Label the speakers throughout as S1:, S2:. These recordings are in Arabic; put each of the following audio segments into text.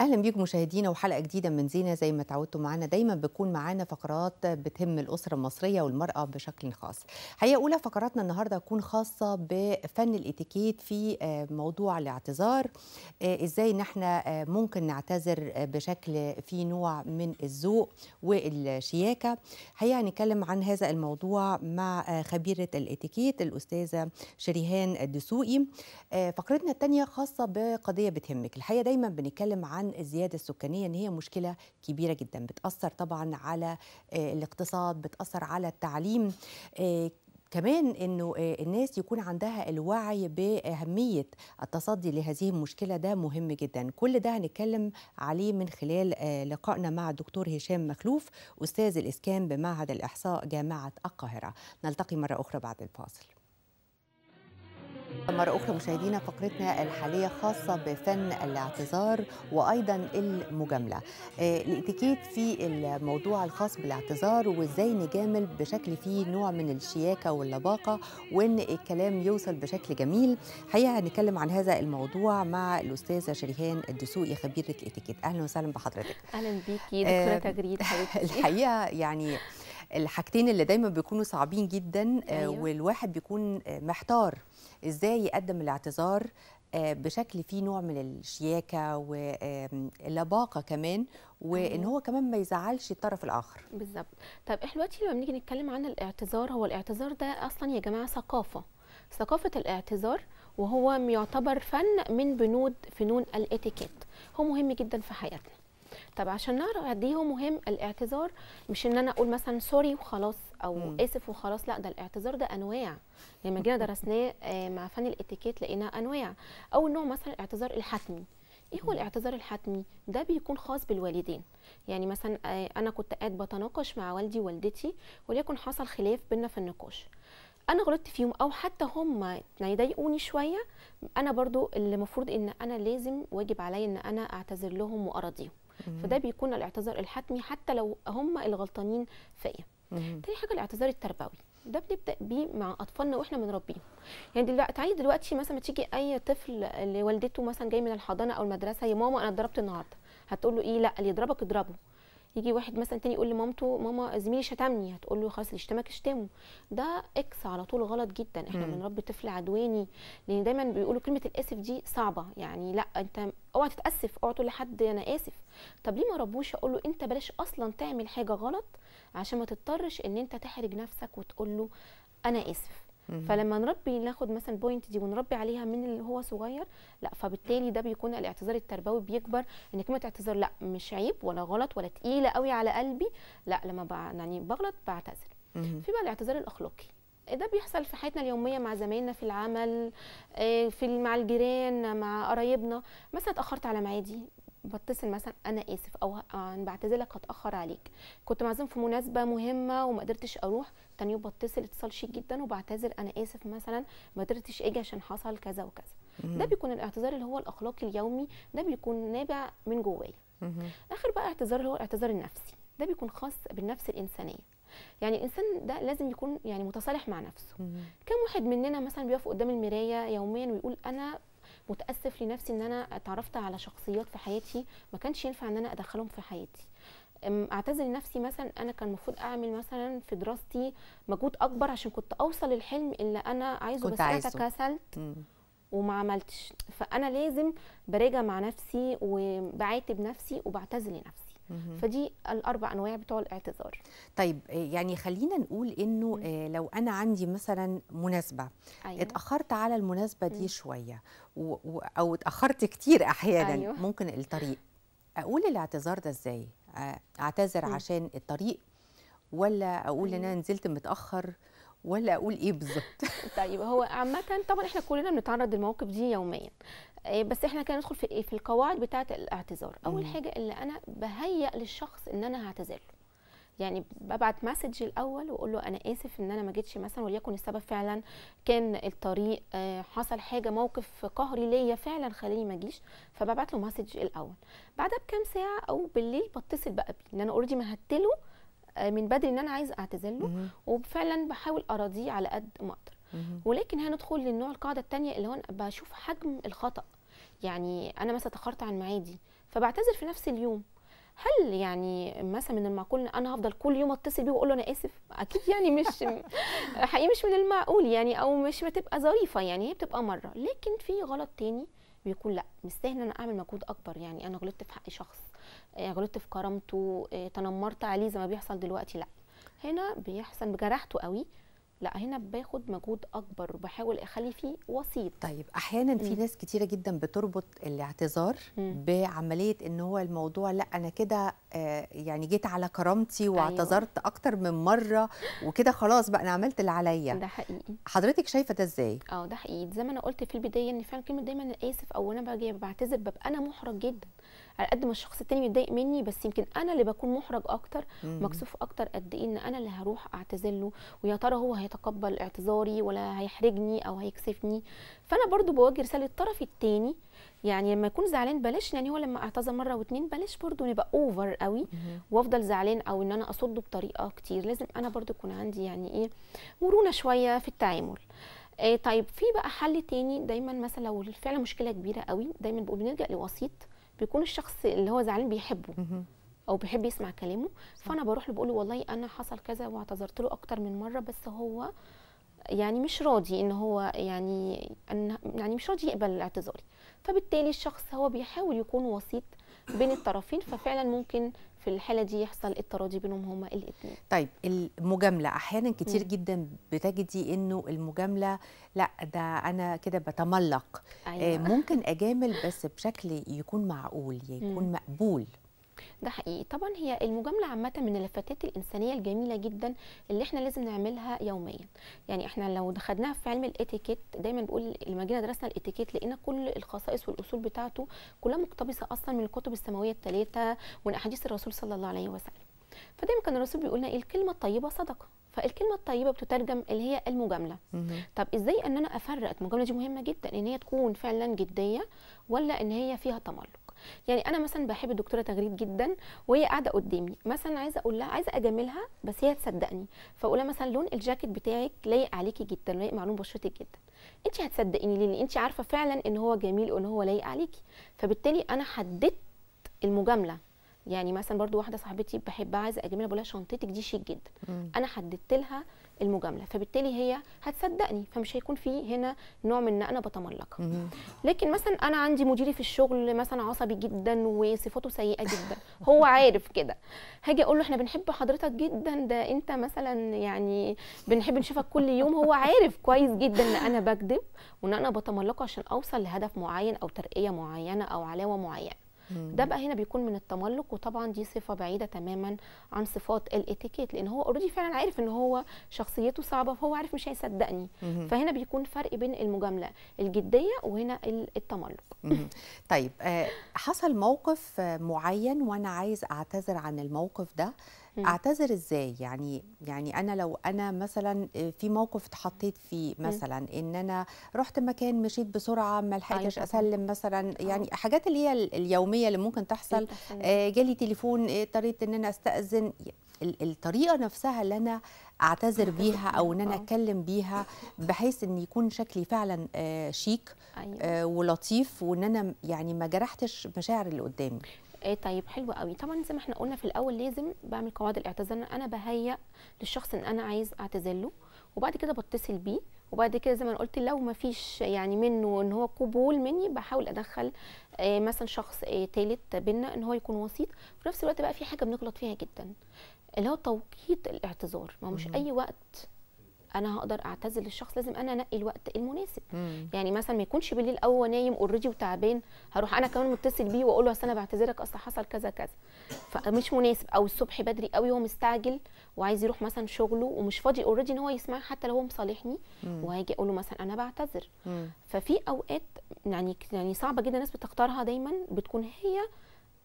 S1: اهلا بيكم مشاهدينا وحلقه جديده من زينه زي ما تعودتوا معانا دايما بيكون معانا فقرات بتهم الاسره المصريه والمراه بشكل خاص حقيقه اولى فقراتنا النهارده تكون خاصه بفن الاتيكيت في آه، موضوع الاعتذار آه، ازاي ان احنا آه، ممكن نعتذر بشكل في نوع من الذوق والشياكه حقيقه هنتكلم عن هذا الموضوع مع خبيره الاتيكيت الاستاذه شريهان الدسوقي فقرتنا الثانيه خاصه بقضيه بتهمك الحقيقه دايما بنتكلم عن عن الزياده السكانيه ان هي مشكله كبيره جدا بتاثر طبعا على آه، الاقتصاد بتاثر على التعليم آه، كمان انه آه، الناس يكون عندها الوعي باهميه التصدي لهذه المشكله ده مهم جدا كل ده هنتكلم عليه من خلال لقائنا مع الدكتور هشام مخلوف استاذ الاسكان بمعهد الاحصاء جامعه القاهره نلتقي مره اخرى بعد الفاصل مرة أخرى مشاهدينا فقرتنا الحالية خاصة بفن الاعتذار وأيضا المجاملة آه، الاتيكيت في الموضوع الخاص بالاعتذار وإزاي نجامل بشكل فيه نوع من الشياكة واللباقة وإن الكلام يوصل بشكل جميل حقيقة هنتكلم عن هذا الموضوع مع الأستاذة شريهان الدسوقي خبيرة الاتيكيت أهلا وسهلا بحضرتك
S2: أهلا بيكي آه، دكتورة تجريد حبيبتي الحقيقة
S1: يعني الحاجتين اللي دايما بيكونوا صعبين جدا آه، أيوة. والواحد بيكون آه، محتار ازاي يقدم الاعتذار آه، بشكل فيه نوع من الشياكه واللباقه كمان وان أيوه. هو كمان ما يزعلش الطرف الاخر
S2: بالظبط طب احنا دلوقتي لما بنيجي نتكلم عن الاعتذار هو الاعتذار ده اصلا يا جماعه ثقافه ثقافه الاعتذار وهو يعتبر فن من بنود فنون الاتيكيت هو مهم جدا في حياتنا طب عشان نعرف قد ايه مهم الاعتذار مش ان انا اقول مثلا سوري وخلاص او مم. اسف وخلاص لا ده الاعتذار ده انواع يعني لما جينا درسناه آه، مع فن الاتيكيت لقينا انواع اول نوع مثلا الاعتذار الحتمي ايه هو الاعتذار الحتمي ده بيكون خاص بالوالدين يعني مثلا آه، انا كنت قاعد بتناقش مع والدي ووالدتي وليكن حصل خلاف بينا في النقاش انا غلطت فيهم او حتى هم يضايقوني شويه انا برضو اللي المفروض ان انا لازم واجب عليا ان انا اعتذر لهم واراضيهم فده بيكون الاعتذار الحتمي حتى لو هم الغلطانين فيا تاني حاجه الاعتذار التربوي ده بنبدا بيه مع اطفالنا واحنا بنربيهم يعني دلوقتي تعالي دلوقتي مثلا تيجي اي طفل لوالدته مثلا جاي من الحضانه او المدرسه يا ماما انا اتضربت النهارده هتقول له ايه لا اللي يضربك اضربه يجي واحد مثلا تاني يقول لمامته ماما زميلي شتمني هتقول له خلاص اللي يشتمك اشتمه ده اكس على طول غلط جدا احنا بنربي طفل عدواني لان دايما بيقولوا كلمه الاسف دي صعبه يعني لا انت اوعى تتاسف اوعى تقول لحد انا اسف طب ليه ما ربوش اقول له انت بلاش اصلا تعمل حاجه غلط عشان ما تضطرش ان انت تحرج نفسك وتقول له انا اسف فلما نربي ناخد مثلا البوينت دي ونربي عليها من اللي هو صغير لا فبالتالي ده بيكون الاعتذار التربوي بيكبر ان كلمه اعتذار لا مش عيب ولا غلط ولا تقيله قوي على قلبي لا لما يعني بغلط بعتذر في بقى الاعتذار الاخلاقي ده بيحصل في حياتنا اليوميه مع زمايلنا في العمل آه، في مع الجيران مع قرايبنا مثلا اتاخرت على ميعادي بتصل مثلا انا اسف او انا بعتذرلك هتاخر عليك كنت معزوم في مناسبه مهمه وما قدرتش اروح تاني يوم بتصل اتصال شيك جدا وبعتذر انا اسف مثلا ما قدرتش اجي عشان حصل كذا وكذا ده بيكون الاعتذار اللي هو الاخلاقي اليومي ده بيكون نابع من جوايا اخر بقى اعتذار اللي هو الاعتذار النفسي ده بيكون خاص بالنفس الانسانيه يعني الانسان ده لازم يكون يعني متصالح مع نفسه كم واحد مننا مثلا بيقف قدام المرايه يوميا ويقول انا متاسف لنفسي ان انا اتعرفت على شخصيات في حياتي ما كانش ينفع ان انا ادخلهم في حياتي اعتذر لنفسي مثلا انا كان المفروض اعمل مثلا في دراستي مجهود اكبر عشان كنت اوصل للحلم اللي انا عايزه بس انا كسلت وما عملتش فانا لازم براجع مع نفسي وبعاتب نفسي وبعتذر لنفسي فدي الاربع انواع بتوع الاعتذار
S1: طيب آه، يعني خلينا نقول انه آه، لو انا عندي مثلا مناسبه أيوة. اتاخرت على المناسبه دي شويه او اتاخرت كتير احيانا أيوة. ممكن الطريق اقول الاعتذار ده ازاي آه، اعتذر مم. عشان الطريق ولا اقول ان انا أيوة. نزلت متاخر ولا اقول ايه بالظبط
S2: طيب هو عامه طبعا احنا كلنا بنتعرض للمواقف دي يوميا إيه، بس احنا كده ندخل في ايه في القواعد بتاعه الاعتذار اول مم. حاجه اللي انا بهيئ للشخص ان انا هعتذر له يعني ببعت مسج الاول واقول له انا اسف ان انا ما جيتش مثلا وليكن السبب فعلا كان الطريق آه، حصل حاجه موقف قهري ليا فعلا خليني ما اجيش فببعت له مسج الاول بعدها بكام ساعه او بالليل بتصل بقى بيه ان انا اوريدي مهدت له من بدري ان انا عايز اعتذر له وفعلا بحاول اراضيه على قد ما اقدر ولكن هندخل للنوع القاعده الثانيه اللي هو بشوف حجم الخطا يعني انا مثلا اتاخرت عن ميعادي فبعتذر في نفس اليوم هل يعني مثلا من المعقول ان انا هفضل كل يوم اتصل بيه واقول له انا اسف اكيد يعني مش حقيقي مش من المعقول يعني او مش بتبقى ظريفه يعني هي بتبقى مره لكن في غلط تاني بيكون لا مستاهل ان انا اعمل مجهود اكبر يعني انا غلطت في حق شخص آه، غلطت في كرامته آه، تنمرت عليه زي ما بيحصل دلوقتي لا هنا بيحصل بجرحته قوي لا هنا باخد مجهود اكبر وبحاول اخلي فيه وسيط طيب احيانا
S1: في ناس كتيره جدا بتربط الاعتذار م. بعمليه ان هو الموضوع لا انا كده آه يعني جيت على كرامتي أيوة. واعتذرت أيوة. اكتر من مره وكده خلاص بقى انا عملت اللي عليا ده حقيقي حضرتك شايفه ده ازاي
S2: اه ده حقيقي زي ما انا قلت في البدايه ان فعلا كلمه دايما انا اسف او انا باجي بعتذر ببقى انا محرج جدا على قد ما الشخص التاني متضايق مني بس يمكن انا اللي بكون محرج اكتر مكسوف اكتر قد ايه ان انا اللي هروح اعتذر له ويا ترى هو هيتقبل اعتذاري ولا هيحرجني او هيكسفني فانا برضو بواجه رساله الطرف التاني يعني لما يكون زعلان بلاش يعني هو لما اعتذر مره واتنين بلاش برضو نبقى اوفر قوي وافضل زعلان او ان انا اصده بطريقه كتير لازم انا برضو يكون عندي يعني ايه مرونه شويه في التعامل إيه طيب في بقى حل تاني دايما مثلا لو فعلا مشكله كبيره قوي دايما بقول بنلجا لوسيط بيكون الشخص اللي هو زعلان بيحبه او بيحب يسمع كلامه فانا بروح له بقول له والله انا حصل كذا واعتذرت له اكتر من مره بس هو يعني مش راضي ان هو يعني أن يعني مش راضي يقبل اعتذاري فبالتالي الشخص هو بيحاول يكون وسيط بين الطرفين ففعلا ممكن في الحاله دي يحصل التراضي بينهم هما الاثنين
S1: طيب المجامله احيانا كتير مم. جدا بتجدي انه المجامله لا ده انا كده بتملق آه، أيوة. ممكن اجامل بس بشكل يكون معقول يكون مم. مقبول
S2: ده حقيقي طبعا هي المجامله عامه من اللفتات الانسانيه الجميله جدا اللي احنا لازم نعملها يوميا يعني احنا لو دخلناها في علم الاتيكيت دايما بقول لما جينا درسنا الاتيكيت لقينا كل الخصائص والاصول بتاعته كلها مقتبسه اصلا من الكتب السماويه الثلاثه ومن احاديث الرسول صلى الله عليه وسلم فدايما كان الرسول بيقول لنا ايه الكلمه الطيبه صدقه فالكلمه الطيبه بتترجم اللي هي المجامله طب ازاي ان انا افرق المجامله دي مهمه جدا ان هي تكون فعلا جديه ولا ان هي فيها تملق يعني انا مثلا بحب الدكتوره تغريد جدا وهي قاعده قدامي مثلا عايزه اقول لها عايزه اجاملها بس هي تصدقني فاقول لها مثلا لون الجاكيت بتاعك لايق عليكي جدا لايق مع لون بشرتك جدا انت هتصدقيني ليه لان انت عارفه فعلا ان هو جميل وان هو لايق عليكي فبالتالي انا حددت المجامله يعني مثلا برضو واحده صاحبتي بحبها عايزه اجاملها بقول لها شنطتك دي شيك جدا انا حددت لها المجامله فبالتالي هي هتصدقني فمش هيكون في هنا نوع من ان انا بتملق لكن مثلا انا عندي مديري في الشغل مثلا عصبي جدا وصفاته سيئه جدا هو عارف كده هاجي اقول له احنا بنحب حضرتك جدا ده انت مثلا يعني بنحب نشوفك كل يوم هو عارف كويس جدا ان انا بكذب وان انا بتملقه عشان اوصل لهدف معين او ترقيه معينه او علاوه معينه ده بقى هنا بيكون من التملق وطبعا دي صفه بعيده تماما عن صفات الاتيكيت لان هو اوريدي فعلا عارف ان هو شخصيته صعبه فهو عارف مش هيصدقني فهنا بيكون فرق بين المجامله الجديه وهنا التملق
S1: طيب آه، حصل موقف معين وانا عايز اعتذر عن الموقف ده اعتذر ازاي يعني يعني انا لو انا مثلا آه، في موقف اتحطيت فيه مثلا ان انا رحت مكان مشيت بسرعه ما لحقتش اسلم مثلا أه. يعني حاجات اللي هي اليوميه اللي ممكن تحصل آه، جالي تليفون اضطريت ان انا استاذن الطريقه نفسها اللي انا اعتذر بيها او ان انا اتكلم بيها بحيث ان يكون شكلي فعلا شيك أيوة. ولطيف وان انا يعني ما جرحتش مشاعر اللي قدامي
S2: آه طيب حلو قوي طبعا زي ما احنا قلنا في الاول لازم بعمل قواعد الاعتذار انا بهيئ للشخص ان انا عايز اعتذر له وبعد كده بتصل بيه وبعد كده زي ما انا قلت لو ما فيش يعني منه ان هو قبول مني بحاول ادخل آه مثلا شخص آه بينا ان هو يكون وسيط في نفس الوقت بقى في حاجه بنغلط فيها جدا اللي هو توقيت الاعتذار ما هو مش اي وقت انا هقدر اعتزل الشخص لازم انا انقي الوقت المناسب مم. يعني مثلا ما يكونش بالليل قوي نايم اوريدي وتعبان هروح انا كمان متصل بيه واقول له اصل انا بعتذرك اصل حصل كذا كذا فمش مناسب او الصبح بدري قوي هو مستعجل وعايز يروح مثلا شغله ومش فاضي اوريدي ان هو يسمع حتى لو هو مصالحني وهاجي اقول له مثلا انا بعتذر مم. ففي اوقات يعني يعني صعبه جدا الناس بتختارها دايما بتكون هي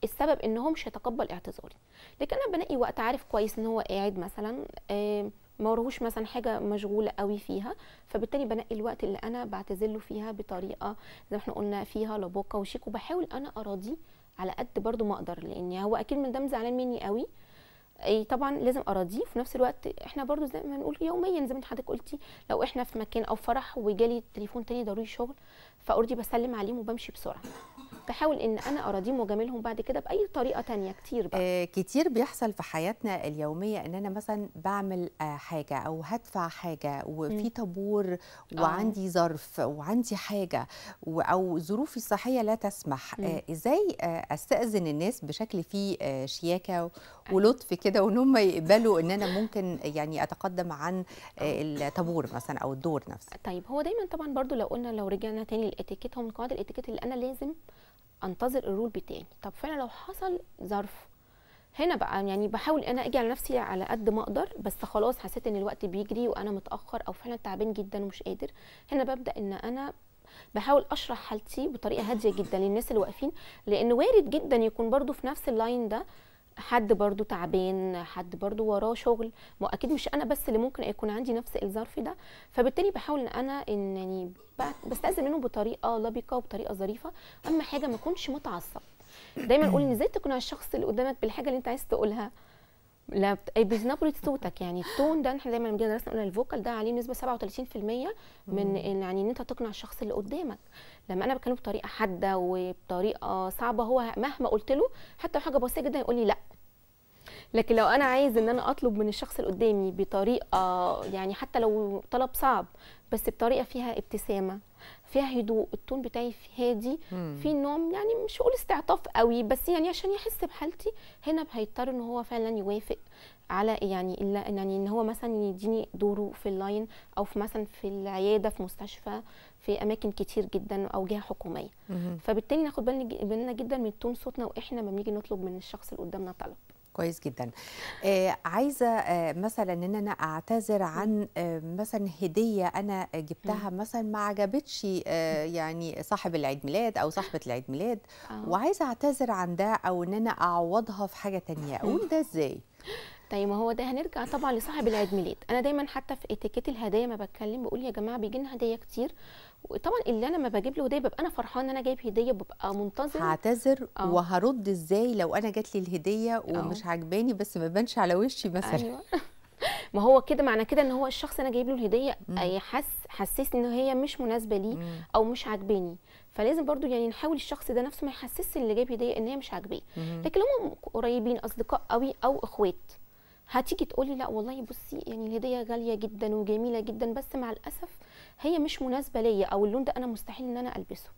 S2: السبب ان هو مش هيتقبل اعتذاري لكن انا بنقي وقت عارف كويس ان هو قاعد مثلا آه ما وراهوش مثلا حاجه مشغوله قوي فيها فبالتالي بنقي الوقت اللي انا بعتزله فيها بطريقه زي ما احنا قلنا فيها لباقه وشيك وبحاول انا اراضيه على قد برضو ما اقدر لان هو اكيد من ده زعلان مني قوي اي طبعا لازم اراضيه في نفس الوقت احنا برضو زي ما نقول يوميا زي ما حضرتك قلتي لو احنا في مكان او فرح وجالي تليفون تاني ضروري شغل فاوردي بسلم عليهم وبمشي بسرعه بحاول ان انا اراضيهم واجاملهم بعد كده باي طريقه تانية كتير بقى
S1: آه، كتير بيحصل في حياتنا اليوميه ان انا مثلا بعمل آه، حاجه او هدفع حاجه وفي طابور آه. وعندي ظرف وعندي حاجه او ظروفي الصحيه لا تسمح ازاي استاذن الناس بشكل فيه شياكه أيوة. ولطف كده وان هم يقبلوا ان انا ممكن يعني اتقدم عن الطابور مثلا او الدور نفسه
S2: طيب هو دايما طبعا برضو لو قلنا لو رجعنا تاني للاتيكيت هو من قواعد الاتيكيت اللي انا لازم انتظر الرول بتاعي طب فعلا لو حصل ظرف هنا بقى يعني بحاول انا اجي على نفسي على قد ما اقدر بس خلاص حسيت ان الوقت بيجري وانا متاخر او فعلا تعبان جدا ومش قادر هنا ببدا ان انا بحاول اشرح حالتي بطريقه هاديه جدا للناس اللي واقفين لان وارد جدا يكون برضو في نفس اللاين ده حد برضو تعبان حد برضو وراه شغل ما اكيد مش انا بس اللي ممكن يكون عندي نفس الظرف ده فبالتالي بحاول ان انا انني يعني بستاذن منهم بطريقه لبقه وبطريقه ظريفه اهم حاجه ما اكونش متعصب دايما اقول ان ازاي تكون على الشخص اللي قدامك بالحاجه اللي انت عايز تقولها لا بنبرة صوتك يعني التون ده احنا دايما لما درسنا قلنا الفوكال ده عليه نسبه 37% من يعني ان انت تقنع الشخص اللي قدامك لما انا بكلمه بطريقه حاده وبطريقه صعبه هو مهما قلت له حتى لو حاجه بسيطه جدا يقول لي لا لكن لو انا عايز ان انا اطلب من الشخص اللي قدامي بطريقه يعني حتى لو طلب صعب بس بطريقه فيها ابتسامه فيها هدوء التون بتاعي هادي في نوم يعني مش هقول استعطاف قوي بس يعني عشان يحس بحالتي هنا هيضطر ان هو فعلا يوافق على يعني الا يعني ان هو مثلا يديني دوره في اللاين او في مثلا في العياده في مستشفى في اماكن كتير جدا او جهه حكوميه فبالتالي ناخد بالنا جدا من تون صوتنا واحنا لما بنيجي نطلب من الشخص اللي قدامنا طلب
S1: كويس جدا آه عايزه آه مثلا ان انا اعتذر عن آه مثلا هديه انا جبتها مثلا ما عجبتش آه يعني صاحب العيد ميلاد او صاحبه العيد ميلاد آه. وعايزه اعتذر عن ده او ان انا اعوضها في حاجه تانية اقول ده ازاي
S2: طيب ما هو ده هنرجع طبعا لصاحب العيد ميلاد انا دايما حتى في اتيكيت الهدايا ما بتكلم بقول يا جماعه بيجي لنا هدايا كتير وطبعا اللي انا ما بجيب له هديه ببقى انا فرحان ان انا جايب هديه ببقى منتظر
S1: هعتذر آه. وهرد ازاي لو انا جات لي الهديه
S2: ومش آه. عاجباني بس ما بانش على وشي مثلا أيوة. ما هو كده معنى كده ان هو الشخص انا جايب له الهديه حس حسسني ان هي مش مناسبه ليه او مش عاجباني فلازم برضو يعني نحاول الشخص ده نفسه ما يحسسش اللي جايب هديه ان هي مش عاجباه لكن لو هم قريبين اصدقاء قوي او اخوات هتيجي تقولي لا والله بصي يعني الهديه غاليه جدا وجميله جدا بس مع الاسف هي مش مناسبه ليا او اللون ده انا مستحيل ان انا البسه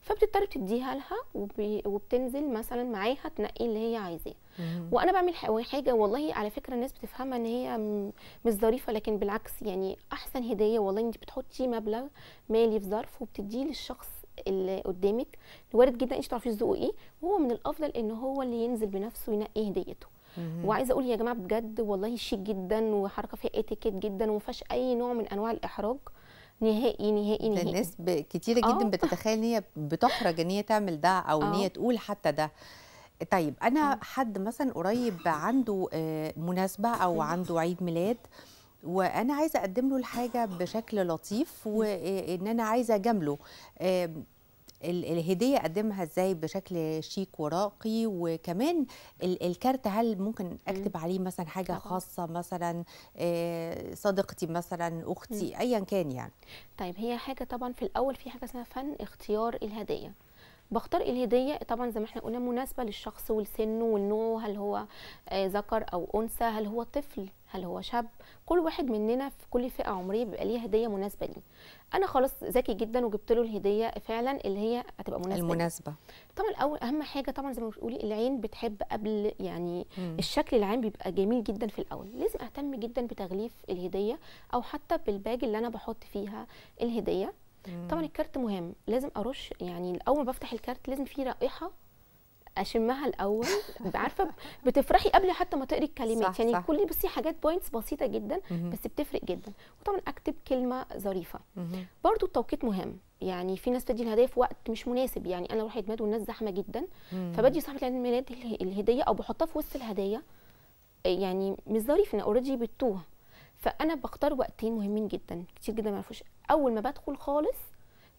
S2: فبتضطر تديها لها وبتنزل مثلا معاها تنقي اللي هي عايزاه وانا بعمل حاجه والله على فكره الناس بتفهمها ان هي مش ظريفه لكن بالعكس يعني احسن هديه والله انت بتحطي مبلغ مالي في ظرف وبتديه للشخص اللي قدامك وارد جدا انت تعرفي ذوقه ايه وهو من الافضل ان هو اللي ينزل بنفسه ينقي هديته وعايزه اقول يا جماعه بجد والله شيك جدا وحركه فيها اتيكيت جدا وما فيهاش اي نوع من انواع الاحراج نهائي نهائي نهائي الناس
S1: كتيرة آه. جدا بتتخيل ان هي بتحرج ان هي تعمل ده او ان هي آه. تقول حتى ده طيب انا آه. حد مثلا قريب عنده مناسبه او عنده عيد ميلاد وانا عايزه اقدم له الحاجه بشكل لطيف وان انا عايزه اجامله الهديه اقدمها ازاي بشكل شيك وراقي وكمان الكارت هل ممكن اكتب عليه مثلا حاجه خاصه مثلا آه، صديقتي مثلا
S2: اختي ايا كان يعني طيب هي حاجه طبعا في الاول في حاجه اسمها فن اختيار الهديه بختار الهديه طبعا زي ما احنا قلنا مناسبه للشخص والسن والنوع هل هو آه، ذكر او انثى هل هو طفل هل هو شاب كل واحد مننا في كل فئه عمريه بيبقى ليه هديه مناسبه ليه انا خلاص ذكي جدا وجبت له الهديه فعلا اللي هي هتبقى مناسبه المناسبه طبعا الاول اهم حاجه طبعا زي ما بتقولي العين بتحب قبل يعني م. الشكل العين بيبقى جميل جدا في الاول لازم اهتم جدا بتغليف الهديه او حتى بالباج اللي انا بحط فيها الهديه طبعا الكارت مهم لازم ارش يعني اول ما بفتح الكارت لازم في رائحه اشمها الاول عارفه بتفرحي قبل حتى ما تقري الكلمات صح يعني صح. كل بصي حاجات بوينتس بسيطه جدا بس بتفرق جدا وطبعا اكتب كلمه ظريفه برضو التوقيت مهم يعني في ناس بتدي الهدايا في وقت مش مناسب يعني انا بروح عيد ميلاد والناس زحمه جدا فبدي صاحبه عيد الميلاد الهديه او بحطها في وسط الهدايا يعني مش ظريف انا اوريدي بتوه فانا بختار وقتين مهمين جدا كتير جدا ما يعرفوش اول ما بدخل خالص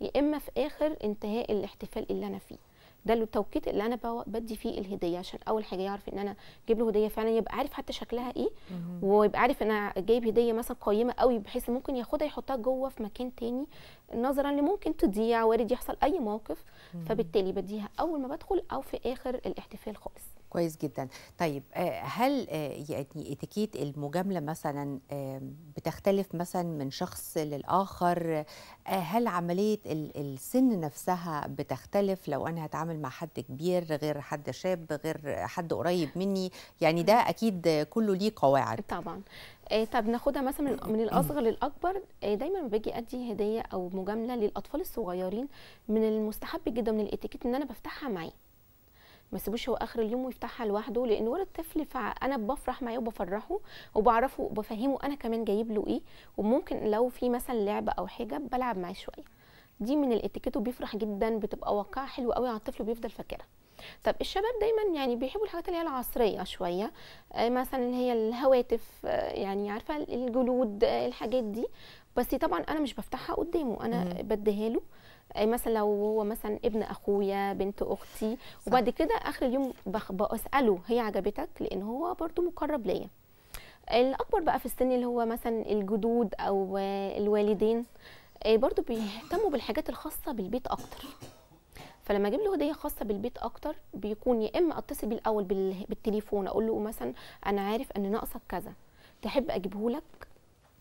S2: يا اما في اخر انتهاء الاحتفال اللي انا فيه ده التوقيت اللي انا بدي فيه الهديه عشان اول حاجه يعرف ان انا جايب له هديه فعلا يبقى عارف حتى شكلها ايه ويبقى عارف ان انا جايب هديه مثلا قيمه قوي بحيث ممكن ياخدها يحطها جوه في مكان تاني نظرا لممكن تضيع وارد يحصل اي موقف فبالتالي بديها اول ما بدخل او في اخر الاحتفال خالص
S1: كويس جدا طيب آه، هل آه، يعني اتيكيت المجامله مثلا بتختلف مثلا من شخص للاخر آه، هل عمليه السن نفسها بتختلف لو انا هتعامل مع حد كبير غير حد شاب غير حد قريب مني يعني ده اكيد كله ليه قواعد
S2: طبعا إيه طب ناخدها مثلا من, من الاصغر للاكبر إيه دايما باجي ادي هديه او مجامله للاطفال الصغيرين من المستحب جدا من الاتيكيت ان انا بفتحها معاه ما سيبوش هو اخر اليوم ويفتحها لوحده لان ولد طفل انا بفرح معاه وبفرحه وبعرفه وبفهمه انا كمان جايب له ايه وممكن لو في مثلا لعبه او حاجه بلعب معاه شويه دي من الاتيكيت وبيفرح جدا بتبقى واقعه حلوه قوي على الطفل وبيفضل فاكرها طب الشباب دايما يعني بيحبوا الحاجات اللي هي العصريه شويه آه، مثلا اللي هي الهواتف آه، يعني عارفه الجلود آه، الحاجات دي بس طبعا انا مش بفتحها قدامه انا بديها له مثلا لو هو مثلا ابن اخويا بنت اختي وبعد كده اخر اليوم بساله هي عجبتك لان هو برده مقرب ليا الاكبر بقى في السن اللي هو مثلا الجدود او الوالدين آه، برده بيهتموا بالحاجات الخاصه بالبيت اكتر فلما اجيب له هديه خاصه بالبيت اكتر بيكون يا اما اتصل بالاول بالتليفون اقول له مثلا انا عارف ان ناقصك كذا تحب اجيبه لك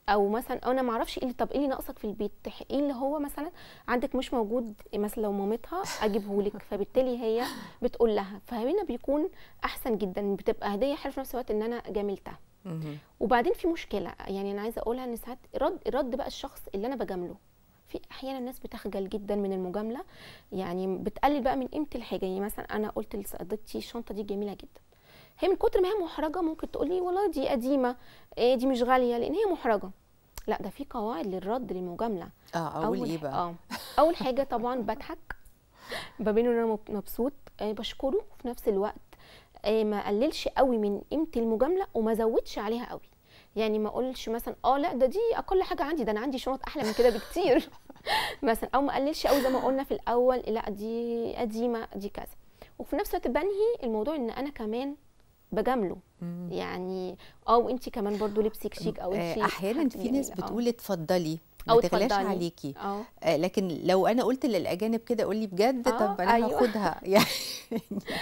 S2: او مثلا انا ما اعرفش ايه طب ايه اللي ناقصك في البيت ايه اللي هو مثلا عندك مش موجود مثلا لو مامتها اجيبه لك فبالتالي هي بتقول لها فهنا بيكون احسن جدا بتبقى هديه حلوه في نفس الوقت ان انا جاملتها وبعدين في مشكله يعني انا عايزه اقولها ان ساعات رد رد بقى الشخص اللي انا بجامله في احيانا الناس بتخجل جدا من المجامله يعني بتقلل بقى من قيمه الحاجه يعني مثلا انا قلت لصديقتي الشنطه دي جميله جدا هي من كتر ما هي محرجه ممكن تقول لي والله دي قديمه إيه دي مش غاليه لان هي محرجه لا ده في قواعد للرد للمجامله اه اول, أول ايه بقى اه اول حاجه طبعا بضحك ببين ان انا مبسوط آه بشكره وفي نفس الوقت آه ما اقللش قوي من قيمه المجامله وما زودش عليها قوي يعني ما اقولش مثلا اه لا ده دي اقل حاجه عندي ده انا عندي شنط احلى من كده بكتير مثلا او ما اقللش قوي زي ما قلنا في الاول لا دي قديمه دي كذا وفي نفس الوقت بنهي الموضوع ان انا كمان بجامله يعني او آه، انت كمان برضو لبسك شيك او انت آه، احيانا في ناس يعني، آه. بتقول
S1: اتفضلي ما تغلاش عليكي أو. آه، لكن لو انا قلت للاجانب كده قول لي بجد آه، طب انا أيوة. هاخدها يعني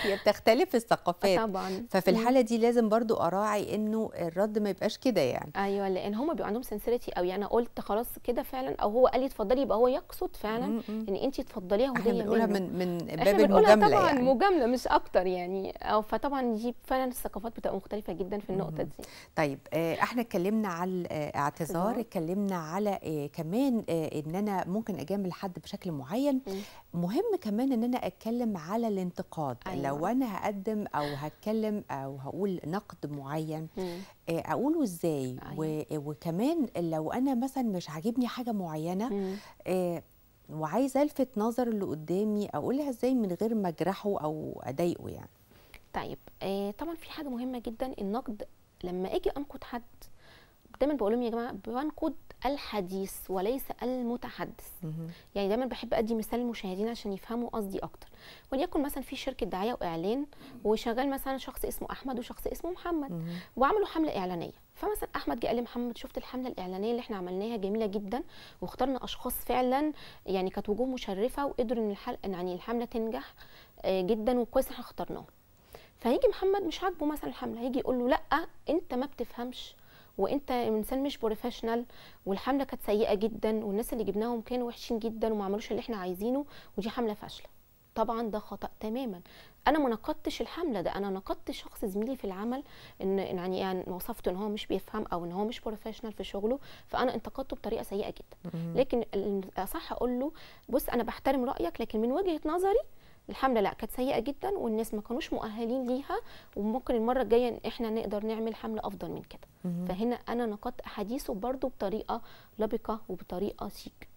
S1: هي بتختلف الثقافات طبعا ففي الحاله دي لازم برضو اراعي انه الرد ما يبقاش كده يعني
S2: ايوه لان هم بيبقى عندهم سنسيرتي قوي يعني انا قلت خلاص كده فعلا او هو قال لي اتفضلي يبقى هو يقصد فعلا م -م. ان انت تفضليها وهي بنقولها من
S1: من باب المجامله طبعا يعني.
S2: مجامله مش اكتر يعني أو فطبعا دي فعلا الثقافات بتبقى مختلفه جدا في النقطه دي
S1: طيب آه، احنا اتكلمنا على الاعتذار اتكلمنا على كمان آه، ان انا ممكن اجامل حد بشكل معين مهم كمان ان انا اتكلم على الانتقاد أيوة. لو انا هقدم او هتكلم او هقول نقد معين آه، اقوله ازاي أيوة. وكمان لو انا مثلا مش عاجبني حاجه معينه آه، وعايزه الفت نظر اللي قدامي اقولها ازاي من غير ما اجرحه او اضايقه يعني
S2: طيب طبعا في حاجه مهمه جدا النقد لما اجي انقد حد دايما بقول لهم يا جماعه بنقد الحديث وليس المتحدث يعني دايما بحب ادي مثال للمشاهدين عشان يفهموا قصدي اكتر وليكن مثلا في شركه دعايه واعلان وشغال مثلا شخص اسمه احمد وشخص اسمه محمد وعملوا حمله اعلانيه فمثلا احمد جه قال لي محمد شفت الحمله الاعلانيه اللي احنا عملناها جميله جدا واخترنا اشخاص فعلا يعني كانت وجوه مشرفه وقدروا ان الحل... يعني الحمله تنجح آه، جدا وكويس احنا اخترناهم فهيجي محمد مش عاجبه مثلا الحمله هيجي يقول له لا انت ما بتفهمش وانت انسان مش بروفيشنال والحمله كانت سيئه جدا والناس اللي جبناهم كانوا وحشين جدا وما عملوش اللي احنا عايزينه ودي حمله فاشله طبعا ده خطا تماما انا ما نقدتش الحمله ده انا نقدت شخص زميلي في العمل ان يعني يعني وصفته ان هو مش بيفهم او ان هو مش بروفيشنال في شغله فانا انتقدته بطريقه سيئه جدا لكن الاصح اقول له بص انا بحترم رايك لكن من وجهه نظري الحمله لا كانت سيئه جدا والناس ما كانوش مؤهلين ليها وممكن المره الجايه احنا نقدر نعمل حمله افضل من كده فهنا انا نقدت احاديثه برضو بطريقه لبقه وبطريقه سيك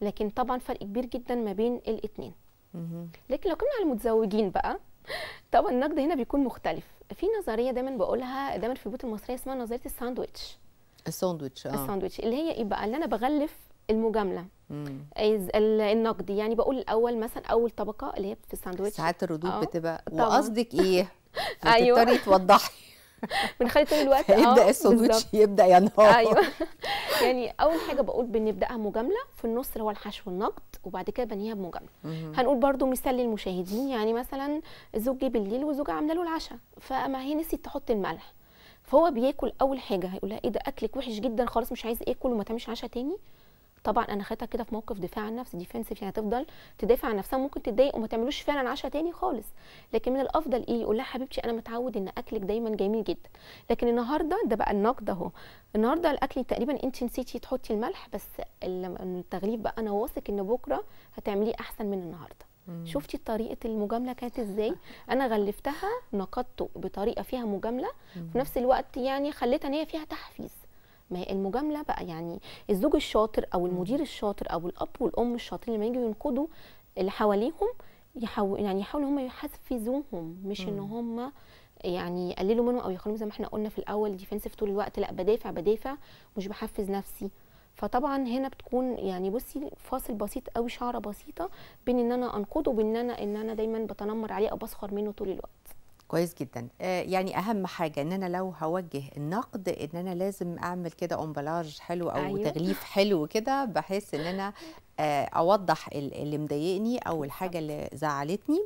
S2: لكن طبعا فرق كبير جدا ما بين الاثنين لكن لو كنا على المتزوجين بقى طبعا النقد هنا بيكون مختلف في نظريه دايما بقولها دايما في البيوت المصريه اسمها نظريه الساندويتش
S1: الساندويتش اه الساندويتش
S2: اللي هي ايه بقى اللي انا بغلف المجامله النقدي يعني بقول الاول مثلا اول طبقه اللي هي في الساندوتش ساعات الردود أوه.
S1: بتبقى وقصدك ايه؟
S2: ايوه توضحي بنخلي طول الوقت اه يبدا الساندوتش
S1: يبدا ينهار ايوه
S2: يعني اول حاجه بقول بنبداها مجامله في النص اللي هو الحشو النقد وبعد كده بنيها بمجامله هنقول برده مثال للمشاهدين يعني مثلا جه بالليل وزوجه عامله له العشاء فما هي نسيت تحط الملح فهو بياكل اول حاجه هيقول لها ايه ده اكلك وحش جدا خالص مش عايز اكل وما تعملش عشاء تاني طبعا انا خدتها كده في موقف دفاع عن نفس ديفنسيف يعني هتفضل تدافع عن نفسها ممكن تتضايق وما تعملوش فعلا عشاء تاني خالص لكن من الافضل ايه يقول لها حبيبتي انا متعود ان اكلك دايما جميل جدا لكن النهارده ده بقى النقد اهو النهارده الاكل تقريبا انت نسيتي تحطي الملح بس التغليف بقى انا واثق ان بكره هتعمليه احسن من النهارده شفتي طريقه المجامله كانت ازاي انا غلفتها نقدته بطريقه فيها مجامله وفي نفس الوقت يعني خليتها ان هي فيها تحفيز ما هي المجامله بقى يعني الزوج الشاطر او المدير الشاطر او الاب والام الشاطرين لما يجوا ينقدوا اللي حواليهم يحاول يعني يحاولوا هم يحفزوهم مش ان هم يعني يقللوا منهم او يخلوهم زي ما احنا قلنا في الاول ديفنسيف طول الوقت لا بدافع بدافع مش بحفز نفسي فطبعا هنا بتكون يعني بصي فاصل بسيط قوي شعره بسيطه بين ان انا انقده وبين ان انا ان انا دايما بتنمر عليه او بسخر منه طول الوقت كويس جدا آه، يعني
S1: اهم حاجه ان انا لو هوجه النقد ان انا لازم اعمل كده امبلاج حلو او أيوة. تغليف حلو كده بحيث ان انا آه، اوضح اللي مضايقني او الحاجه اللي زعلتني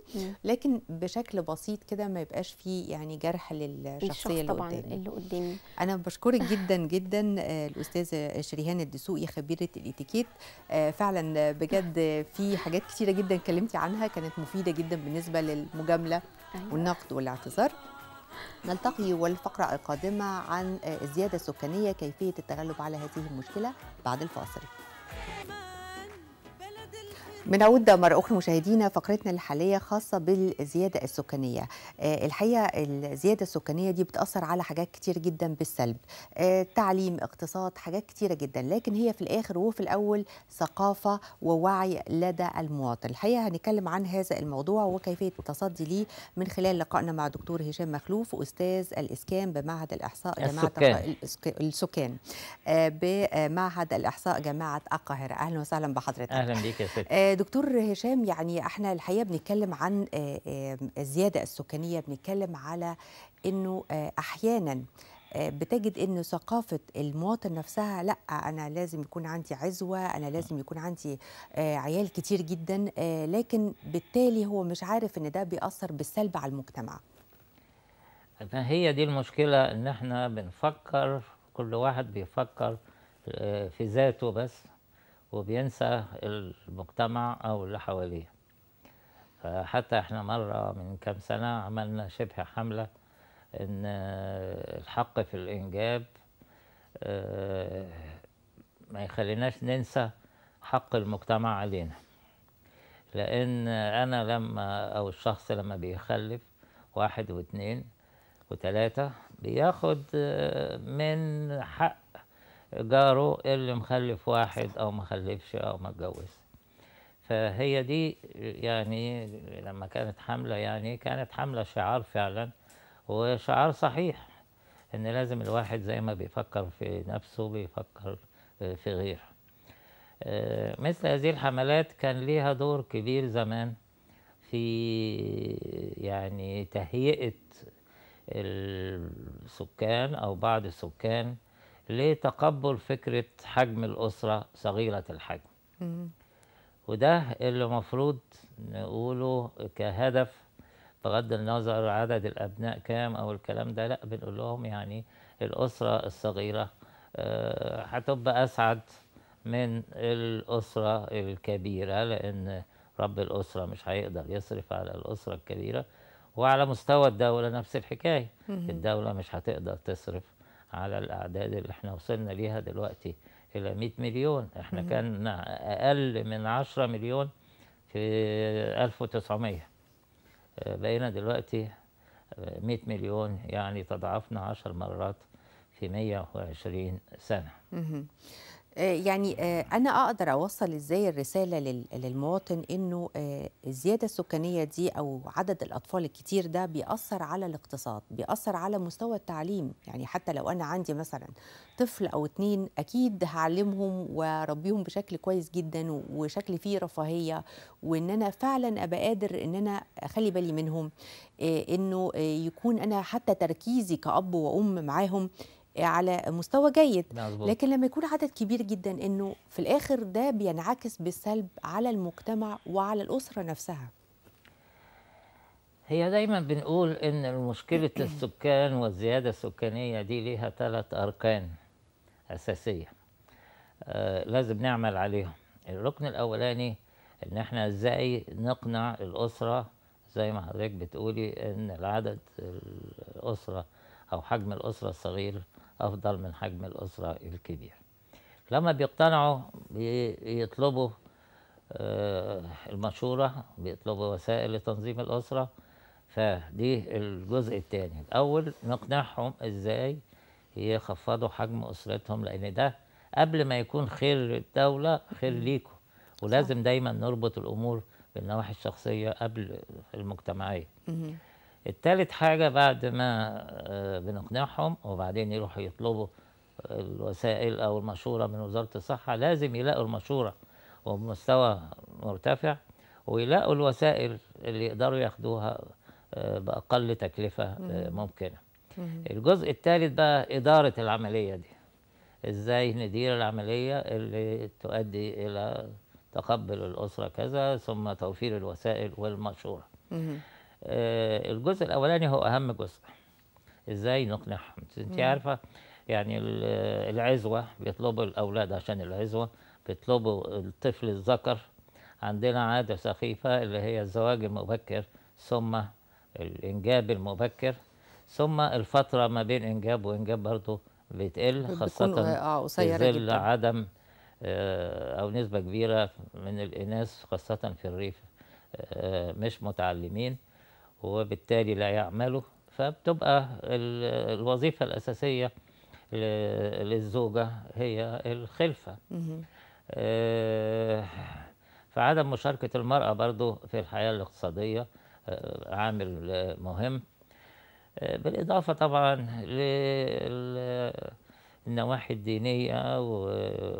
S1: لكن بشكل بسيط كده ما يبقاش فيه يعني جرح للشخصيه اللي طبعا قدامي اللي قدامي انا بشكرك جدا جدا آه، الاستاذه شريهان الدسوقي خبيره الاتيكيت آه، فعلا بجد في حاجات كثيره جدا اتكلمتي عنها كانت مفيده جدا بالنسبه للمجامله أيوة. والنقد والاعتذار نلتقي والفقرة القادمة عن الزيادة السكانية كيفية التغلب على هذه المشكلة بعد الفاصل بنعود مرة أخرى مشاهدينا فقرتنا الحالية خاصة بالزيادة السكانية آه، الحقيقة الزيادة السكانية دي بتأثر على حاجات كتير جدا بالسلب آه، تعليم اقتصاد حاجات كتيرة جدا لكن هي في الآخر وفي الأول ثقافة ووعي لدى المواطن الحقيقة هنتكلم عن هذا الموضوع وكيفية التصدي ليه من خلال لقائنا مع دكتور هشام مخلوف أستاذ الإسكان بمعهد الإحصاء جماعة السكان آه، بمعهد الإحصاء جماعة القاهرة أهلا وسهلا بحضرتك أهلا بيك يا دكتور هشام يعني احنا الحقيقه بنتكلم عن آه، آه، الزياده السكانيه بنتكلم على انه آه، احيانا بتجد ان ثقافه المواطن نفسها لا انا لازم يكون عندي عزوه انا لازم يكون عندي عيال كتير جدا لكن بالتالي هو مش عارف ان ده بيأثر بالسلب على المجتمع
S3: ما هي دي المشكله ان احنا بنفكر كل واحد بيفكر في ذاته بس وبينسى المجتمع أو اللي حواليه فحتى احنا مرة من كام سنة عملنا شبه حملة إن آه، الحق في الإنجاب آه، ما يخليناش ننسى حق المجتمع علينا لأن أنا لما أو الشخص لما بيخلف واحد واثنين وثلاثة بياخد آه، من حق جاره اللي مخلف واحد او مخلفش او متجوز فهي دي يعني لما كانت حملة يعني كانت حملة شعار فعلا وشعار صحيح ان لازم الواحد زي ما بيفكر في نفسه بيفكر آه، في غيره آه، مثل هذه الحملات كان ليها دور كبير زمان في يعني تهيئة السكان أو بعض السكان لتقبل فكرة حجم الأسرة صغيرة الحجم وده اللي مفروض نقوله كهدف بغض النظر عدد الأبناء كام أو الكلام ده لأ بنقول لهم يعني الأسرة الصغيرة آه، هتبقى أسعد من الأسرة الكبيرة لأن رب الأسرة مش هيقدر يصرف على الأسرة الكبيرة وعلى مستوى الدولة نفس الحكاية الدولة مش هتقدر تصرف على الاعداد اللي احنا وصلنا ليها دلوقتي الى 100 مليون احنا مم. كان اقل من 10 مليون في 1900 آه، بقينا دلوقتي 100 مليون يعني تضاعفنا 10 مرات في 120 سنه
S1: مم. آه، يعني آه، انا اقدر اوصل ازاي الرساله للمواطن انه آه، الزياده السكانيه دي او عدد الاطفال الكتير ده بيأثر على الاقتصاد بيأثر على مستوى التعليم يعني حتى لو انا عندي مثلا طفل او اتنين اكيد هعلمهم واربيهم بشكل كويس جدا وشكل فيه رفاهيه وان انا فعلا ابقى قادر ان انا اخلي بالي منهم انه يكون انا حتى تركيزي كأب وأم معاهم على مستوى جيد لكن لما يكون عدد كبير جدا انه في الاخر ده بينعكس بالسلب على المجتمع وعلى الاسره نفسها
S3: هي دايما بنقول ان مشكله السكان والزياده السكانيه دي ليها ثلاث اركان اساسيه آه، لازم نعمل عليهم الركن الاولاني ان احنا ازاي نقنع الاسره زي ما حضرتك بتقولي ان العدد الاسره او حجم الاسره الصغير أفضل من حجم الأسرة الكبير لما بيقتنعوا بيطلبوا آه، المشورة بيطلبوا وسائل لتنظيم الأسرة فدي الجزء الثاني الأول نقنعهم إزاي يخفضوا حجم أسرتهم لأن ده قبل ما يكون خير للدولة خير ليكم ولازم دايما نربط الأمور بالنواحي الشخصية قبل المجتمعية التالت حاجة بعد ما آه، بنقنعهم وبعدين يروحوا يطلبوا الوسائل أو المشورة من وزارة الصحة لازم يلاقوا المشورة وبمستوى مرتفع ويلاقوا الوسائل اللي يقدروا ياخدوها آه، بأقل تكلفة آه، ممكنة الجزء الثالث بقى إدارة العملية دي إزاي ندير العملية اللي تؤدي إلى تقبل الأسرة كذا ثم توفير الوسائل والمشورة آه، الجزء الاولاني هو اهم جزء ازاي نقنعهم انت عارفه يعني العزوه بيطلبوا الاولاد عشان العزوه بيطلبوا الطفل الذكر عندنا عاده سخيفه اللي هي الزواج المبكر ثم الانجاب المبكر ثم الفتره ما بين انجاب وانجاب برضه بتقل خاصه آه، في ظل عدم آه، او نسبه كبيره من الاناث خاصه في الريف مش متعلمين وبالتالي لا يعمله فبتبقى الوظيفة الأساسية للزوجة هي الخلفة آه، فعدم مشاركة المرأة برضو في الحياة الاقتصادية آه، عامل مهم آه، بالإضافة طبعا للنواحي الدينية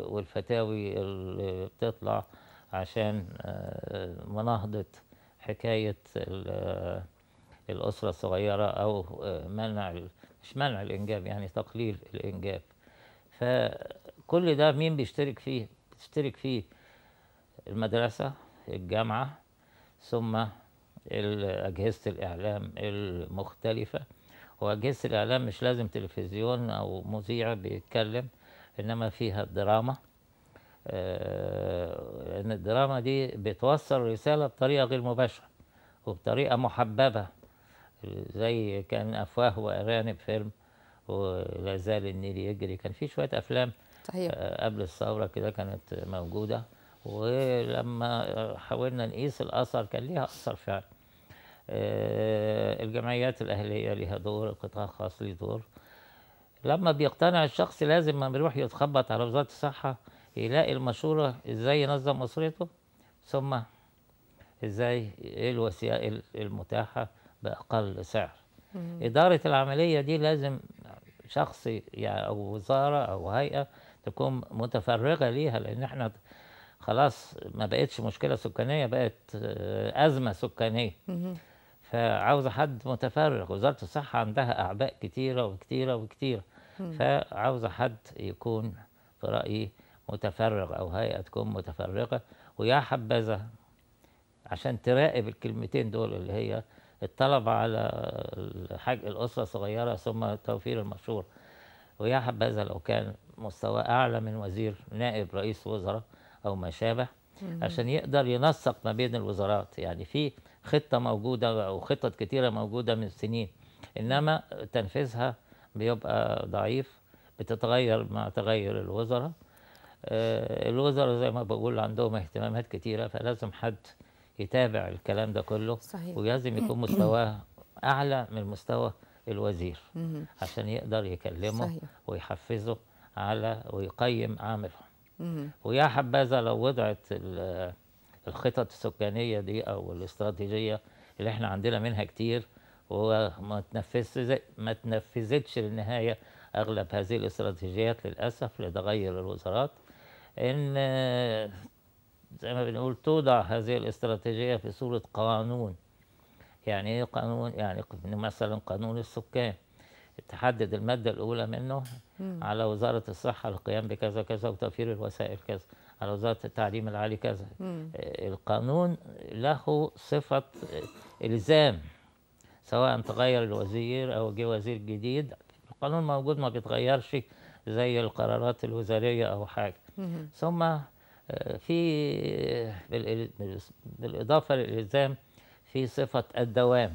S3: والفتاوي اللي بتطلع عشان مناهضة حكاية الأسرة الصغيرة أو آه، منع مش منع الإنجاب يعني تقليل الإنجاب فكل ده مين بيشترك فيه؟ بتشترك فيه المدرسة الجامعة ثم أجهزة الإعلام المختلفة وأجهزة الإعلام مش لازم تلفزيون أو مذيع بيتكلم إنما فيها الدراما لأن آه، الدراما دي بتوصل رسالة بطريقة غير مباشرة وبطريقة محببة زي كان أفواه وأرانب فيلم ولا زال النيل يجري كان في شوية أفلام صحيح. آه، قبل الثورة كده كانت موجودة ولما حاولنا نقيس الأثر كان ليها أثر فعلا آه، الجمعيات الأهلية ليها دور القطاع الخاص ليه دور لما بيقتنع الشخص لازم ما بيروح يتخبط على وزارة الصحة يلاقي المشورة ازاي ينظم أسرته ثم ازاي ايه الوسائل المتاحة باقل سعر مم. اداره العمليه دي لازم شخص يعني او وزاره او هيئه تكون متفرغه ليها لان احنا خلاص ما بقتش مشكله سكانيه بقت آه، ازمه سكانيه مم. فعاوزه حد متفرغ وزاره الصحه عندها اعباء كتيره وكتيره وكتيره فعاوزه حد يكون في رايي متفرغ او هيئه تكون متفرغه ويا حبذا عشان تراقب الكلمتين دول اللي هي الطلب على حج الأسرة الصغيرة ثم توفير المشهور ويا حبذا لو كان مستوى أعلى من وزير نائب رئيس وزراء أو ما شابه عشان يقدر ينسق ما بين الوزارات يعني في خطة موجودة وخطط كثيره موجودة من سنين إنما تنفيذها بيبقى ضعيف بتتغير مع تغير الوزراء آه، الوزراء زي ما بقول عندهم اهتمامات كثيره فلازم حد يتابع الكلام ده كله صحيح. ولازم يكون مستواه اعلى من مستوى الوزير عشان يقدر يكلمه صحيح. ويحفزه على ويقيم عمله ويا حبذا لو وضعت الخطط السكانيه دي او الاستراتيجيه اللي احنا عندنا منها كتير وما تنفذ ما تنفذتش للنهايه اغلب هذه الاستراتيجيات للاسف لتغير الوزارات ان زي ما بنقول توضع هذه الاستراتيجية في صورة قانون يعني ايه قانون يعني مثلا قانون السكان تحدد المادة الأولى منه مم. على وزارة الصحة القيام بكذا كذا وتوفير الوسائل كذا على وزارة التعليم العالي كذا مم. آه، القانون له صفة إلزام سواء تغير الوزير أو جه وزير جديد القانون موجود ما بيتغيرش زي القرارات الوزارية أو حاجة مم. ثم في بالاضافه للالزام في صفه الدوام